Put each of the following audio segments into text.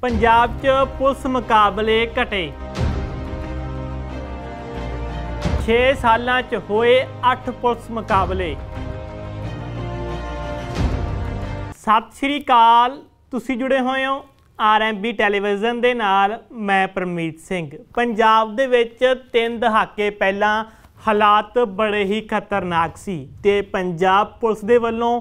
ਪੰਜਾਬ 'ਚ ਪੁਲਿਸ ਮੁਕਾਬਲੇ ਘਟੇ 6 ਸਾਲਾਂ 'ਚ ਹੋਏ 8 ਪੁਲਿਸ ਮੁਕਾਬਲੇ ਸਤਿ ਸ਼੍ਰੀ ਅਕਾਲ ਤੁਸੀਂ ਜੁੜੇ ਹੋਏ ਹੋ ਆਰਐਮਬੀ ਟੈਲੀਵਿਜ਼ਨ ਦੇ ਨਾਲ ਮੈਂ ਪਰਮੀਤ ਸਿੰਘ ਪੰਜਾਬ ਦੇ ਵਿੱਚ ਤਿੰਨ ਦਹਾਕੇ ਪਹਿਲਾਂ ਹਾਲਾਤ ਬੜੇ ਹੀ ਖਤਰਨਾਕ ਸੀ ਤੇ ਪੰਜਾਬ ਪੁਲਿਸ ਦੇ ਵੱਲੋਂ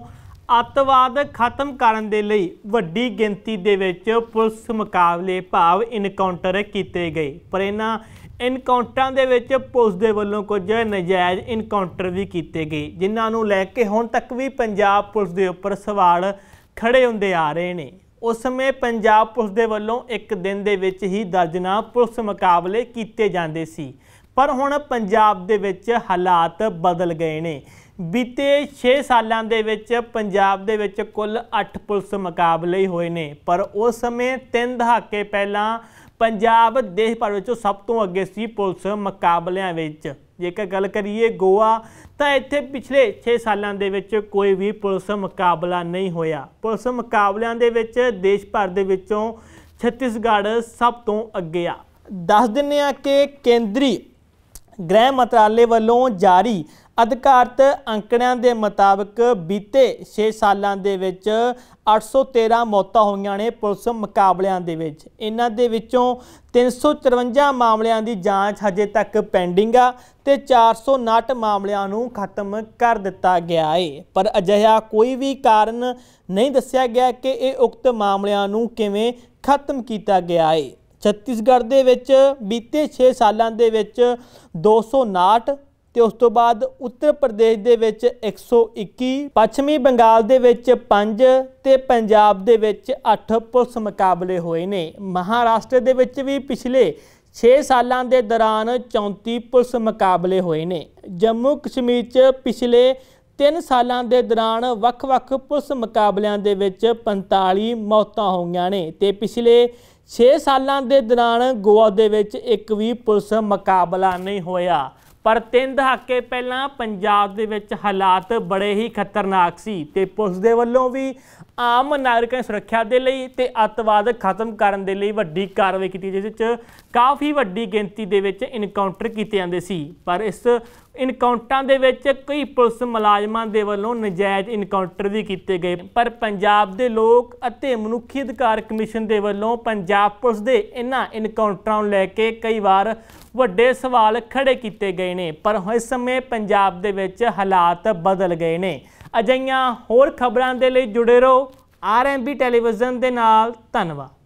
ਅੱਤਵਾਦ ਖਤਮ ਕਰਨ ਦੇ ਲਈ ਵੱਡੀ ਗਿਣਤੀ ਦੇ ਵਿੱਚ ਪੁਲਿਸ ਮੁਕਾਬਲੇ ਭਾਵ ਇਨਕਾਊਂਟਰ ਕੀਤੇ ਗਏ ਪਰ ਇਹਨਾਂ ਇਨਕਾਊਂਟਰਾਂ ਦੇ ਵਿੱਚ ਪੁਲਿਸ ਦੇ ਵੱਲੋਂ ਕੁਝ ਨਜਾਇਜ਼ ਇਨਕਾਊਂਟਰ ਵੀ ਕੀਤੇ ਗਏ ਜਿਨ੍ਹਾਂ ਨੂੰ ਲੈ ਕੇ ਹੁਣ ਤੱਕ ਵੀ ਪੰਜਾਬ ਪੁਲਿਸ ਦੇ ਉੱਪਰ ਸਵਾਲ ਖੜੇ ਹੁੰਦੇ ਆ ਰਹੇ ਨੇ ਉਸ ਸਮੇਂ ਪੰਜਾਬ ਪੁਲਿਸ ਦੇ ਵੱਲੋਂ ਇੱਕ ਦਿਨ ਦੇ ਵਿੱਚ ਹੀ ਦਰਜਨਾ ਪੁਲਿਸ ਮੁਕਾਬਲੇ ਕੀਤੇ ਜਾਂਦੇ ਸੀ ਪਰ ਹੁਣ ਪੰਜਾਬ ਦੇ ਵਿੱਚ ਹਾਲਾਤ ਬਦਲ ਗਏ ਨੇ ਬੀਤੇ 6 ਸਾਲਾਂ ਦੇ ਵਿੱਚ ਪੰਜਾਬ ਦੇ ਵਿੱਚ ਕੁੱਲ 8 ਪੁਲਿਸ ਮੁਕਾਬਲੇ ਹੋਏ ਨੇ ਪਰ ਉਸ ਸਮੇਂ ਤਿੰਨ ਦਹਾਕੇ ਪਹਿਲਾਂ ਪੰਜਾਬ ਦੇਸ਼ ਭਰ ਵਿੱਚੋਂ ਸਭ ਤੋਂ ਅੱਗੇ ਸੀ ਪੁਲਿਸ ਮੁਕਾਬਲਿਆਂ ਵਿੱਚ ਜੇਕਰ ਗੱਲ ਕਰੀਏ ਗੋਆ ਤਾਂ ਇੱਥੇ ਪਿਛਲੇ 6 ਸਾਲਾਂ ਦੇ ਵਿੱਚ ਕੋਈ ਵੀ ਪੁਲਿਸ ਮੁਕਾਬਲਾ ਨਹੀਂ ਹੋਇਆ ਪੁਲਿਸ ਮੁਕਾਬਲਿਆਂ ਦੇ ਵਿੱਚ ਦੇਸ਼ ਭਰ ਦੇ ਵਿੱਚੋਂ ਛੱਤੀਸਗੜ੍ਹ ਸਭ ਤੋਂ ਅੱਗੇ ਆ ਦੱਸ ਦਿੰਨੇ ਆ ਕਿ ਕੇਂਦਰੀ ਗ੍ਰਹਿ ਮੰਤਰਾਲੇ ਵੱਲੋਂ ਜਾਰੀ ਅਧਿਕਾਰਤ ਅੰਕੜਿਆਂ ਦੇ ਮੁਤਾਬਕ ਬੀਤੇ 6 ਸਾਲਾਂ ਦੇ ਵਿੱਚ 813 ਮੌਤਾਂ ਹੋਈਆਂ ਨੇ ਪੁਲਿਸ ਮੁਕਾਬਲਿਆਂ ਦੇ ਵਿੱਚ ਇਹਨਾਂ ਦੇ ਵਿੱਚੋਂ 354 ਮਾਮਲਿਆਂ ਦੀ ਜਾਂਚ ਹਜੇ ਤੱਕ ਪੈਂਡਿੰਗ ਆ ਤੇ 459 ਮਾਮਲਿਆਂ ਨੂੰ ਖਤਮ ਕਰ ਦਿੱਤਾ ਗਿਆ ਏ ਪਰ ਅਜਿਹਾ ਕੋਈ ਵੀ ਕਾਰਨ ਨਹੀਂ ਦੱਸਿਆ ਗਿਆ ਕਿ ਇਹ ਉਕਤ ਮਾਮਲਿਆਂ ਨੂੰ ਕਿਵੇਂ ਖਤਮ ਕੀਤਾ ਗਿਆ ਏ ਛੱਤੀਸਗੜ੍ਹ ਦੇ ਵਿੱਚ ਬੀਤੇ 6 ਸਾਲਾਂ ਦੇ ਵਿੱਚ 259 ਤੇ ਉਸ ਤੋਂ ਬਾਅਦ ਉੱਤਰ ਪ੍ਰਦੇਸ਼ ਦੇ ਵਿੱਚ 121 ਪੱਛਮੀ ਬੰਗਾਲ ਦੇ ਵਿੱਚ 5 ਤੇ ਪੰਜਾਬ ਦੇ ਵਿੱਚ 8 ਪੁਲਿਸ ਮੁਕਾਬਲੇ ਹੋਏ ਨੇ ਮਹਾਰਾਸ਼ਟਰ ਦੇ ਵਿੱਚ ਵੀ ਪਿਛਲੇ 6 ਸਾਲਾਂ ਦੇ ਦੌਰਾਨ 34 ਪੁਲਿਸ ਮੁਕਾਬਲੇ ਹੋਏ ਨੇ ਜੰਮੂ ਕਸ਼ਮੀਰ 'ਚ ਪਿਛਲੇ 3 ਸਾਲਾਂ ਦੇ ਦੌਰਾਨ ਵੱਖ-ਵੱਖ ਪੁਲਿਸ ਮੁਕਾਬਲਿਆਂ ਦੇ ਵਿੱਚ 45 ਮੌਤਾਂ ਹੋਈਆਂ ਨੇ ਤੇ ਪਿਛਲੇ 6 ਸਾਲਾਂ ਦੇ ਦੌਰਾਨ ਗੋਆ ਦੇ ਵਿੱਚ ਇੱਕ ਵੀ ਪੁਲਿਸ ਮੁਕਾਬਲਾ ਨਹੀਂ ਹੋਇਆ ਪਰ ਤਿੰਨ ਦਹਾਕੇ ਪਹਿਲਾਂ ਪੰਜਾਬ ਦੇ ਵਿੱਚ ਹਾਲਾਤ ਬੜੇ ਹੀ ਖਤਰਨਾਕ ਸੀ ਤੇ ਪੁਲਿਸ ਦੇ ਵੱਲੋਂ ਵੀ ਆਮ ਨਾਗਰਿਕਾਂ ਦੀ ਸੁਰੱਖਿਆ ਦੇ ਲਈ ਤੇ ਅੱਤਵਾਦ ਖਤਮ ਕਰਨ ਦੇ ਲਈ ਵੱਡੀ ਕਾਰਵਾਈ ਕੀਤੀ ਜਿਸ ਵਿੱਚ ਕਾਫੀ ਵੱਡੀ ਗਿਣਤੀ ਦੇ ਵਿੱਚ ਇਨਕਾਊਂਟਰ ਕੀਤੇ ਜਾਂਦੇ ਸੀ ਪਰ ਇਸ ਇਨਕਾਊਂਟਰਾਂ ਦੇ ਵਿੱਚ ਕਈ ਪੁਲਿਸ ਮੁਲਾਜ਼ਮਾਂ ਦੇ ਵੱਲੋਂ ਨਜਾਇਜ਼ ਇਨਕਾਊਂਟਰ ਵੀ ਕੀਤੇ ਗਏ ਪਰ ਪੰਜਾਬ ਦੇ ਲੋਕ ਅਤੇ ਮਨੁੱਖੀ ਅਧਿਕਾਰ ਕਮਿਸ਼ਨ ਦੇ ਵੱਲੋਂ ਪੰਜਾਬ ਪੁਲਿਸ ਦੇ ਇਹਨਾਂ ਇਨਕਾਊਂਟਰਾਂ ਨੂੰ ਲੈ ਕੇ ਕਈ ਵਾਰ ਵੱਡੇ ਸਵਾਲ ਖੜੇ ਕੀਤੇ ਗਏ ਨੇ ਪਰ ਇਸ ਸਮੇਂ ਪੰਜਾਬ ਦੇ ਵਿੱਚ ਹਾਲਾਤ ਬਦਲ ਗਏ ਨੇ ਅਜਈਆਂ ਹੋਰ ਖਬਰਾਂ ਦੇ ਲਈ ਜੁੜੇ ਰਹੋ ਆਰਐਮਬੀ ਟੈਲੀਵਿਜ਼ਨ ਦੇ ਨਾਲ ਧੰਨਵਾਦ